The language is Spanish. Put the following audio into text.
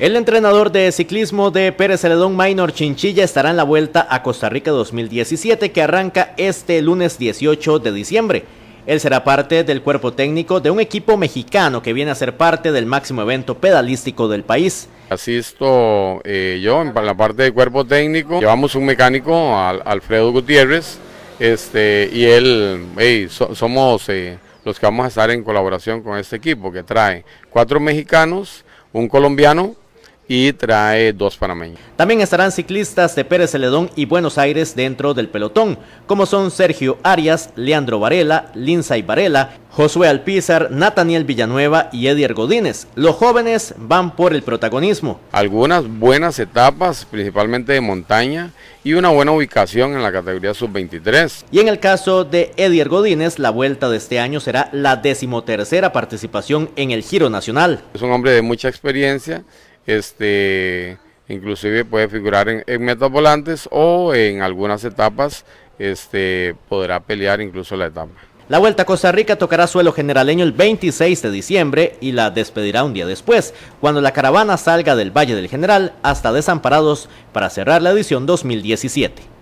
El entrenador de ciclismo de Pérez Celedón, Minor Chinchilla, estará en la vuelta a Costa Rica 2017 que arranca este lunes 18 de diciembre. Él será parte del cuerpo técnico de un equipo mexicano que viene a ser parte del máximo evento pedalístico del país. Asisto eh, yo en la parte del cuerpo técnico. Llevamos un mecánico, Alfredo Gutiérrez, este, y él, somos eh, los que vamos a estar en colaboración con este equipo que trae cuatro mexicanos, un colombiano, y trae dos panameños. También estarán ciclistas de Pérez Celedón y Buenos Aires dentro del pelotón, como son Sergio Arias, Leandro Varela, y Varela, Josué Alpizar, Nathaniel Villanueva y Edier Godínez. Los jóvenes van por el protagonismo. Algunas buenas etapas, principalmente de montaña, y una buena ubicación en la categoría sub-23. Y en el caso de Edier Godínez, la vuelta de este año será la decimotercera participación en el Giro Nacional. Es un hombre de mucha experiencia este, inclusive puede figurar en, metas volantes o en algunas etapas este, podrá pelear incluso la etapa. La Vuelta a Costa Rica tocará suelo generaleño el 26 de diciembre y la despedirá un día después, cuando la caravana salga del Valle del General hasta Desamparados para cerrar la edición 2017.